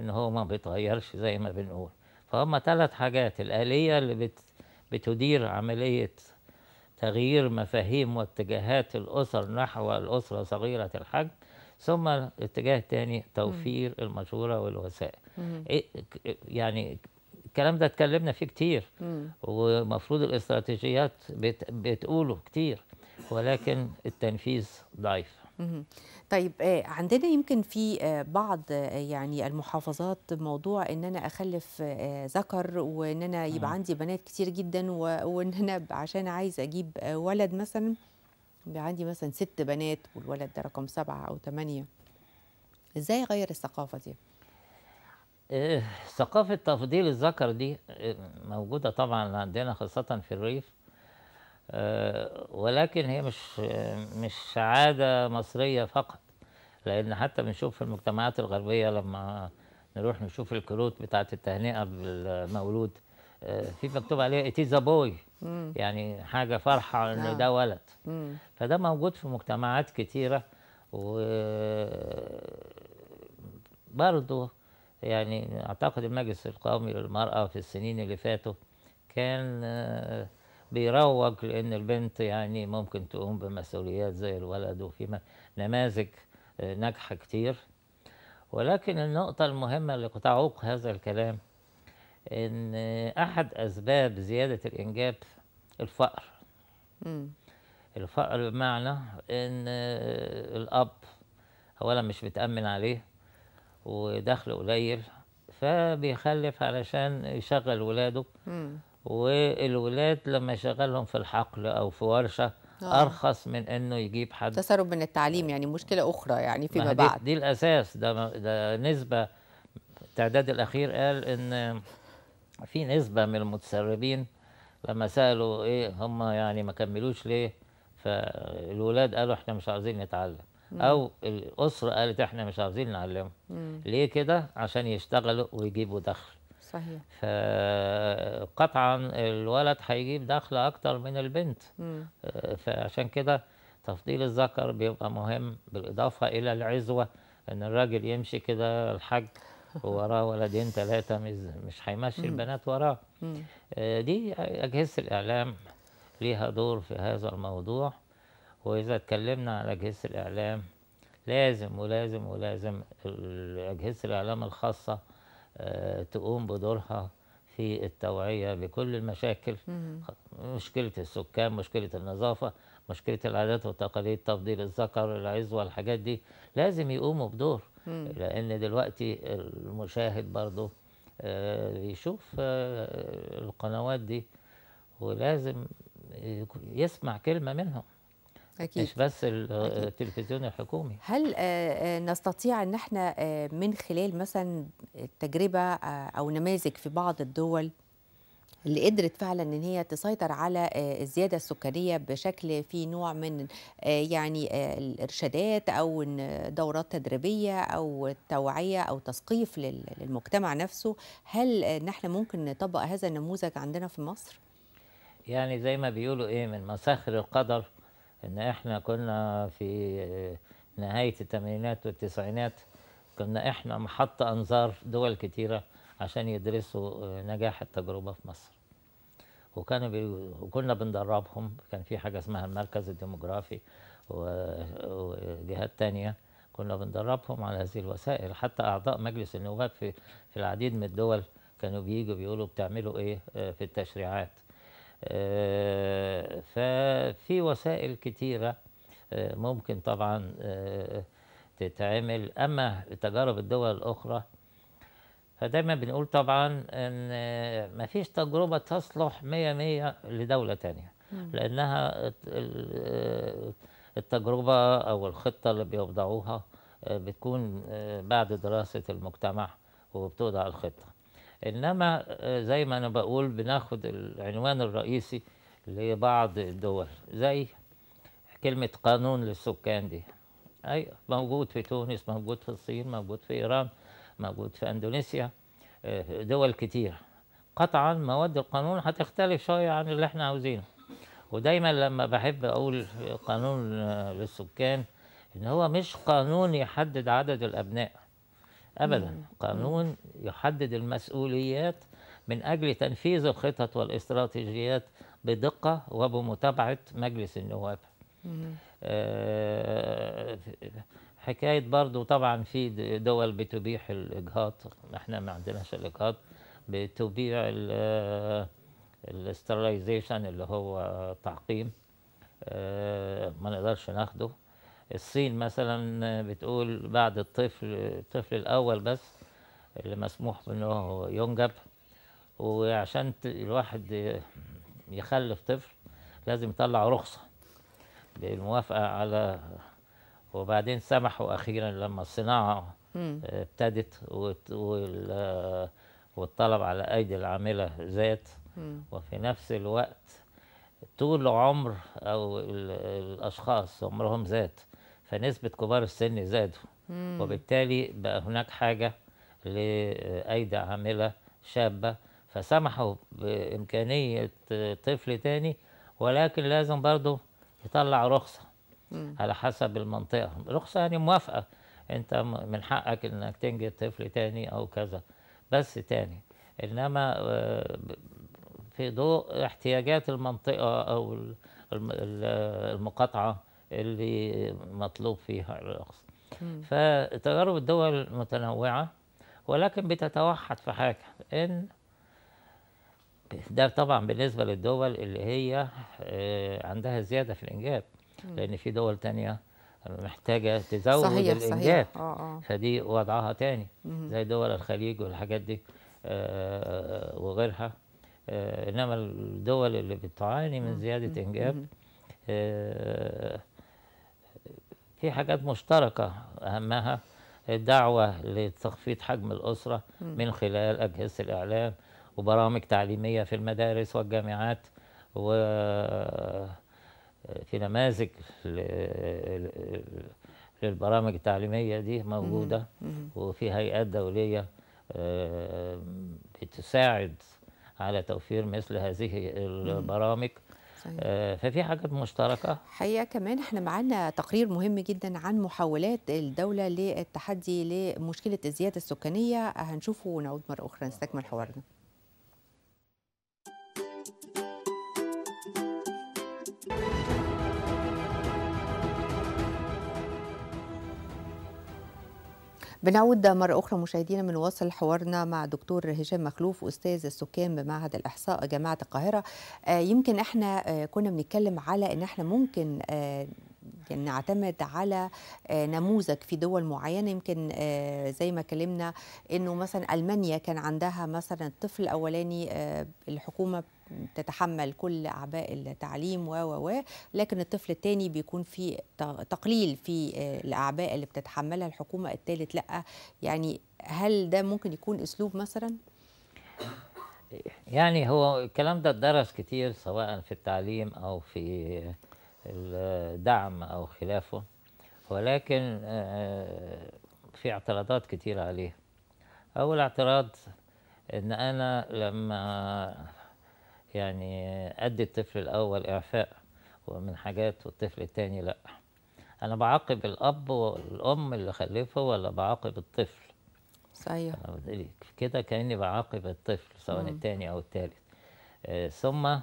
S3: ان هو ما بيتغيرش زي ما بنقول فهم ثلاث حاجات الاليه اللي بتدير عمليه تغيير مفاهيم واتجاهات الاسر نحو الاسره صغيره الحجم ثم الاتجاه الثاني توفير مم. المشوره والوسائل إيه، يعني الكلام ده اتكلمنا فيه كتير ومفروض الاستراتيجيات بت بتقوله كتير ولكن التنفيذ ضعيف
S1: طيب آه، عندنا يمكن في آه، بعض آه، يعني المحافظات موضوع ان انا اخلف ذكر وان انا يبقى عندي بنات كتير جدا وان انا عشان عايز اجيب ولد مثلا يبقى عندي مثلا ست بنات والولد ده رقم سبعه او ثمانيه ازاي اغير الثقافه دي؟
S3: ثقافة تفضيل الذكر دي موجودة طبعا عندنا خاصة في الريف آه، ولكن هي مش آه، مش سعاده مصريه فقط لان حتى بنشوف في المجتمعات الغربيه لما نروح نشوف الكروت بتاعه التهنئه بالمولود آه، في مكتوب عليها اتيز بوي يعني حاجه فرحه ان نعم. ده ولد فده موجود في مجتمعات كتيره و برضه يعني اعتقد المجلس القومي للمراه في السنين اللي فاتوا كان بيروج لان البنت يعني ممكن تقوم بمسؤوليات زي الولد وفي نماذج آه، ناجحه كتير ولكن النقطه المهمه اللي تعوق هذا الكلام ان احد اسباب زياده الانجاب الفقر م. الفقر بمعنى ان آه، الاب اولا مش متامن عليه ودخله قليل فبيخلف علشان يشغل ولاده م. والولاد لما يشغلهم في الحقل او في ورشه آه. ارخص من انه يجيب حد تسرب
S1: من التعليم يعني مشكله اخرى يعني فيما بعد
S3: دي الاساس ده ده نسبه التعداد الاخير قال ان في نسبه من المتسربين لما سالوا ايه هم يعني ما كملوش ليه فالولاد قالوا احنا مش عايزين نتعلم مم. او الاسره قالت احنا مش عايزين نعلمهم ليه كده عشان يشتغلوا ويجيبوا دخل صحيح فقطعا الولد هيجيب دخل اكتر من البنت مم. آه، فعشان كده تفضيل الذكر بيبقى مهم بالاضافه الى العزوه ان الراجل يمشي كده الحج وراه ولدين ثلاثه مش مش هيمشي البنات وراه آه، دي اجهزه الاعلام ليها دور في هذا الموضوع واذا اتكلمنا على اجهزه الاعلام لازم ولازم ولازم اجهزه الاعلام الخاصه آه، تقوم بدورها في التوعية بكل المشاكل مشكلة السكان مشكلة النظافة مشكلة العادات والتقاليد تفضيل الذكر العزوة الحاجات دي لازم يقوموا بدور لأن دلوقتي المشاهد برضه آه، يشوف آه، القنوات دي ولازم يسمع كلمة منهم أكيد. مش بس التلفزيون الحكومي
S1: هل آه، آه، نستطيع ان احنا آه، من خلال مثلا التجربه او نماذج في بعض الدول اللي قدرت فعلا ان هي تسيطر على الزياده السكانيه بشكل في نوع من يعني الارشادات او دورات تدريبيه او توعيه او تثقيف للمجتمع نفسه هل نحن ممكن نطبق هذا النموذج عندنا في مصر
S3: يعني زي ما بيقولوا ايه من مساخر القدر ان احنا كنا في نهايه الثمانينات والتسعينات كنا احنا محط انظار دول كتيره عشان يدرسوا نجاح التجربه في مصر وكانوا بي... وكنا بندربهم كان في حاجه اسمها المركز الديموغرافي وجهات تانية كنا بندربهم على هذه الوسائل حتى اعضاء مجلس النواب في في العديد من الدول كانوا بييجوا بيقولوا بتعملوا ايه آه، في التشريعات آه، ففي وسائل كتيرة آه، ممكن طبعا آه، تتعمل أما تجارب الدول الأخرى فدايما بنقول طبعا ان مفيش تجربه تصلح مية مية لدوله تانية لانها التجربه او الخطه اللي بيوضعوها بتكون بعد دراسه المجتمع وبتوضع الخطه انما آه، زي ما انا بقول بناخد العنوان الرئيسي لبعض الدول زي كلمة قانون للسكان دي أي أيوة، موجود في تونس موجود في الصين موجود في إيران موجود في أندونيسيا آه، دول كتير قطعا مواد القانون هتختلف شوية عن اللي احنا عاوزينه ودايما لما بحب أقول قانون آه، للسكان إن هو مش قانون يحدد عدد الأبناء ابدا قانون يحدد المسؤوليات من اجل تنفيذ الخطط والاستراتيجيات بدقه وبمتابعه مجلس النواب آه، حكايه برضو طبعا في دول بتبيح الاجهاض احنا ما عندناش الاجهاض بتبيع آه، الاسترلايزيشن اللي هو تعقيم آه، ما نقدرش ناخده الصين مثلا بتقول بعد الطفل الطفل الأول بس اللي مسموح انه ينجب وعشان الواحد يخلف طفل لازم يطلع رخصة بالموافقة على وبعدين سمحوا أخيرا لما الصناعة ابتدت والطلب على أيدي العاملة زاد وفي نفس الوقت طول عمر أو الأشخاص عمرهم زاد فنسبه كبار السن زادوا وبالتالي بقى هناك حاجه لايدي عامله شابه فسمحوا بامكانيه طفل تاني ولكن لازم برضه يطلع رخصه مم. على حسب المنطقه رخصه يعني موافقه انت من حقك انك تنجب طفل تاني او كذا بس تاني انما آه، في ضوء احتياجات المنطقه او المقاطعه اللي مطلوب فيها الرقص فتجارب الدول متنوعة ولكن بتتوحد في حاجة إن ده طبعا بالنسبة للدول اللي هي آه، عندها زيادة في الإنجاب لأن في دول تانية محتاجة تزود صحيح الإنجاب صحيح. آه، آه. فدي وضعها تاني زي دول الخليج والحاجات دي وغيرها إنما الدول اللي بتعاني من زيادة إنجاب في حاجات مشتركة أهمها الدعوة لتخفيض حجم الأسرة من خلال أجهزة الإعلام وبرامج تعليمية في المدارس والجامعات و في نماذج للبرامج التعليمية دي موجودة وفي هيئات دولية آه، بتساعد على توفير مثل هذه البرامج طيب. آه، ففي حاجات مشتركه
S1: حقيقه كمان احنا معانا تقرير مهم جدا عن محاولات الدوله للتحدي لمشكله الزياده السكانيه هنشوفه ونعود مره اخرى نستكمل حوارنا بنعود مرة أخرى مشاهدينا بنواصل حوارنا مع دكتور هشام مخلوف أستاذ السكان بمعهد الإحصاء جامعة القاهرة آه، يمكن احنا آه، كنا بنتكلم على إن احنا ممكن آه، يعني نعتمد على آه، نموذج في دول معينه يمكن آه، زي ما كلمنا انه مثلا المانيا كان عندها مثلا الطفل الاولاني آه، الحكومه تتحمل كل اعباء التعليم و و و لكن الطفل الثاني بيكون في تقليل في الاعباء اللي بتتحملها الحكومه الثالث لا يعني هل ده ممكن يكون اسلوب مثلا
S3: يعني هو الكلام ده اتدرس كتير سواء في التعليم او في الدعم أو خلافه ولكن آه، آه، في اعتراضات كتيرة عليه أول اعتراض إن أنا لما يعني أدي الطفل الأول إعفاء ومن حاجات والطفل التاني لأ أنا بعاقب الأب والأم اللي خلفه ولا بعاقب الطفل صحيح كده كأني بعاقب الطفل سواء التاني أو التالت آه، ثم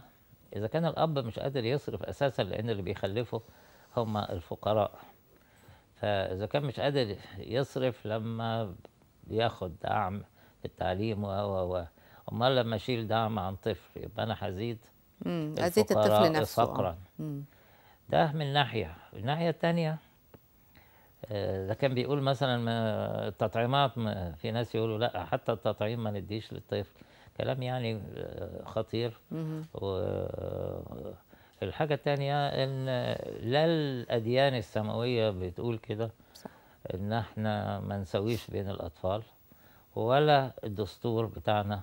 S3: إذا كان الأب مش قادر يصرف أساسا لأن اللي بيخلفه هم الفقراء فإذا كان مش قادر يصرف لما بياخد دعم في التعليم و و و أمال لما أشيل دعم عن طفل يبقى أنا هزيد هزيد الطفل نفسه فقرا ده من ناحية الناحية الثانية آه، إذا كان بيقول مثلا التطعيمات في ناس يقولوا لا حتى التطعيم ما نديش للطفل كلام يعني آه، خطير آه، الحاجة الثانية إن لا الأديان السماوية بتقول كده إن إحنا ما نسويش بين الأطفال ولا الدستور بتاعنا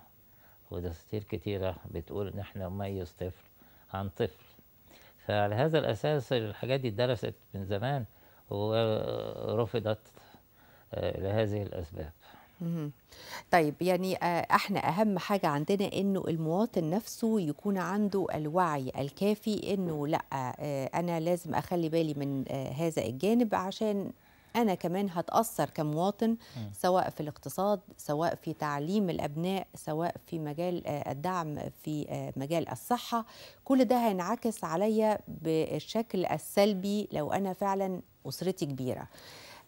S3: ودستير كتيرة بتقول إن إحنا نميز طفل عن طفل فعلى هذا الأساس الحاجات دي اتدرست من زمان ورفضت آه، لهذه الأسباب
S1: طيب يعني آه، احنا اهم حاجه عندنا انه المواطن نفسه يكون عنده الوعي الكافي انه لا آه، انا لازم اخلي بالي من آه، هذا الجانب عشان انا كمان هتاثر كمواطن سواء في الاقتصاد سواء في تعليم الابناء سواء في مجال الدعم في مجال الصحه كل ده هينعكس عليا بالشكل السلبي لو انا فعلا اسرتي كبيره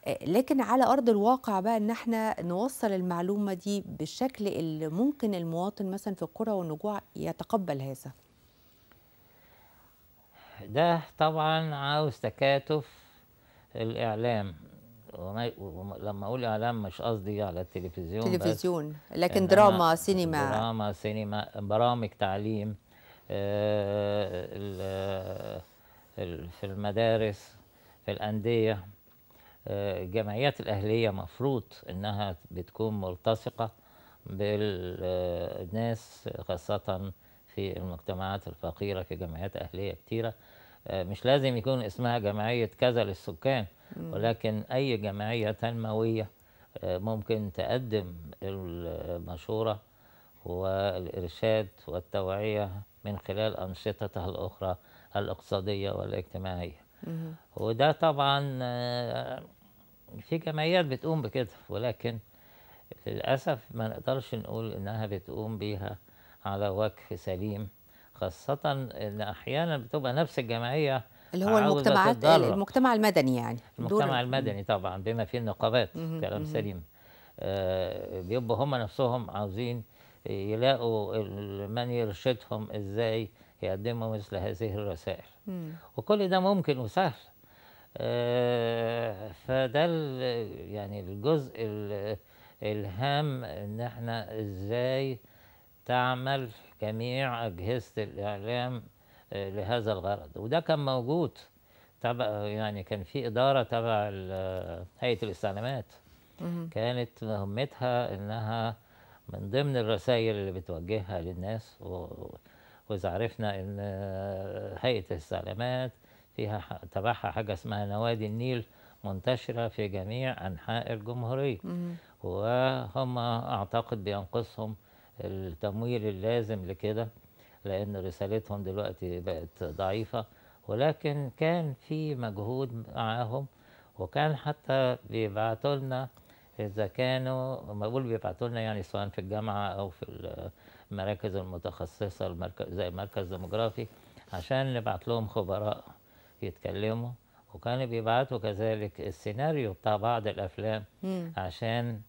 S1: لكن على ارض الواقع بقى ان احنا نوصل المعلومه دي بالشكل اللي ممكن المواطن مثلا في القرى والنجوع يتقبل هذا
S3: ده طبعا عاوز تكاتف الاعلام ولما اقول اعلام مش قصدي على التلفزيون تلفزيون بس لكن دراما سينما دراما سينما برامج تعليم آه، آه، في المدارس في الانديه الجمعيات الأهلية مفروض إنها بتكون ملتصقة بالناس خاصة في المجتمعات الفقيرة في جمعيات أهلية كتيرة مش لازم يكون اسمها جمعية كذا للسكان ولكن أي جمعية تنموية ممكن تقدم المشورة والإرشاد والتوعية من خلال أنشطتها الأخرى الاقتصادية والاجتماعية وده طبعا آه، في جمعيات بتقوم بكده ولكن للأسف ما نقدرش نقول إنها بتقوم بيها على وجه سليم خاصة إن أحيانا بتبقى نفس الجمعية اللي هو المجتمعات تتدرب.
S1: المجتمع المدني يعني المجتمع المدني
S3: طبعا بما فيه النقابات كلام سليم آه بيبقوا هم نفسهم عاوزين يلاقوا من يرشدهم ازاي يقدموا مثل هذه الرسائل وكل ده ممكن وسهل آه، فده يعني الجزء الهام ان احنا ازاي تعمل جميع اجهزه الاعلام آه، لهذا الغرض وده كان موجود تبع يعني كان في اداره تبع هيئه الاستعلامات كانت مهمتها انها من ضمن الرسائل اللي بتوجهها للناس و وإذا عرفنا إن آه، هيئة السلامات فيها تبعها حاجة اسمها نوادي النيل منتشرة في جميع أنحاء الجمهورية وهم أعتقد بينقصهم التمويل اللازم لكده لأن رسالتهم دلوقتي بقت ضعيفة ولكن كان في مجهود معاهم وكان حتى بيبعتوا لنا اذا كانوا بقول بيبعتوا لنا يعني سواء في الجامعه او في المراكز المتخصصه زي المركز الديموغرافي عشان نبعت لهم خبراء يتكلموا وكانوا بيبعتوا كذلك السيناريو بتاع بعض الافلام مم. عشان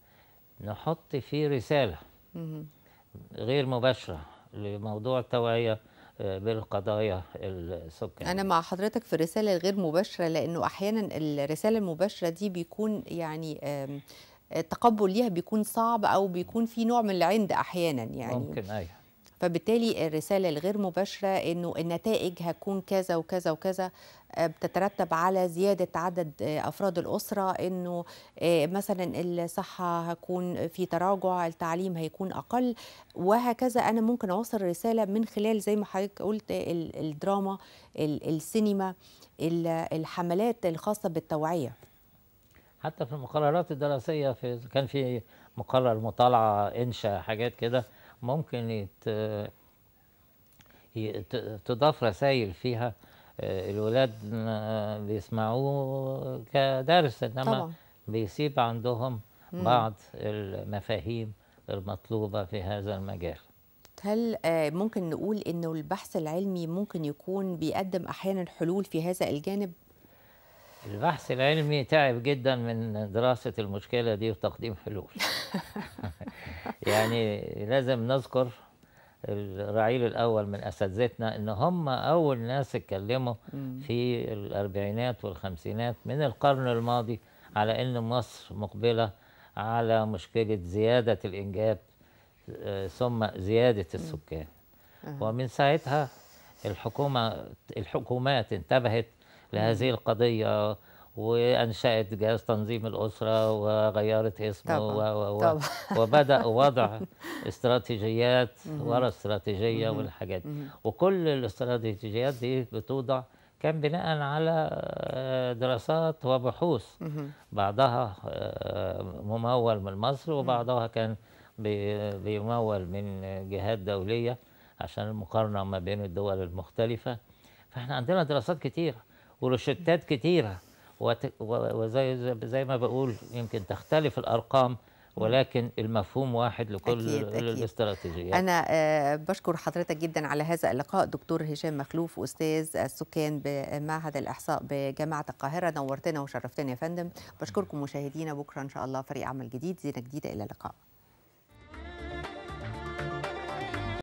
S3: نحط فيه رساله مم. غير مباشره لموضوع التوعيه آه، بالقضايا السكانية
S1: أنا مع حضرتك في الرسالة الغير مباشرة لأنه أحيانا الرسالة المباشرة دي بيكون يعني التقبل ليها بيكون صعب او بيكون في نوع من العند احيانا يعني ممكن ايوه فبالتالي الرساله الغير مباشره انه النتائج هتكون كذا وكذا وكذا آه، بتترتب على زياده عدد آه، افراد الاسره انه آه، مثلا الصحه هكون في تراجع التعليم هيكون اقل وهكذا انا ممكن اوصل رساله من خلال زي ما حضرتك قلت الدراما السينما الحملات الخاصه بالتوعيه
S3: حتى في المقررات الدراسية في كان في مقرر مطالعة إنشاء حاجات كده ممكن يت... تضاف رسائل فيها آه، الولاد آه، بيسمعوه كدرس انما طبعا. بيسيب عندهم بعض المفاهيم المطلوبه في هذا المجال
S1: هل آه، ممكن نقول انه البحث العلمي ممكن يكون بيقدم احيانا حلول في هذا الجانب
S3: البحث العلمي تعب جدا من دراسة المشكلة دي وتقديم حلول يعني لازم نذكر الرعيل الأول من أساتذتنا إن هم أول ناس اتكلموا في الأربعينات والخمسينات من القرن الماضي على إن مصر مقبلة على مشكلة زيادة الإنجاب ثم زيادة السكان ومن ساعتها الحكومة الحكومات انتبهت لهذه القضية وانشات جهاز تنظيم الاسره وغيرت اسمه طبعا. و و طبعا. وبدا وضع استراتيجيات ورا استراتيجيه والحاجات دي وكل الاستراتيجيات دي بتوضع كان بناء على آه، دراسات وبحوث بعضها آه، ممول من مصر وبعضها كان بيمول من جهات دوليه عشان المقارنه ما بين الدول المختلفه فاحنا عندنا دراسات كتيره وروشتات كتيره وزي ما بقول يمكن تختلف الارقام ولكن المفهوم واحد لكل أكيد الاستراتيجيات أنا
S1: آه، بشكر حضرتك جدا على هذا اللقاء دكتور هشام مخلوف أستاذ السكان بمعهد الإحصاء بجامعة القاهرة نورتنا وشرفتنا يا فندم بشكركم مشاهدينا بكرة إن شاء الله فريق عمل جديد زينة جديدة إلى اللقاء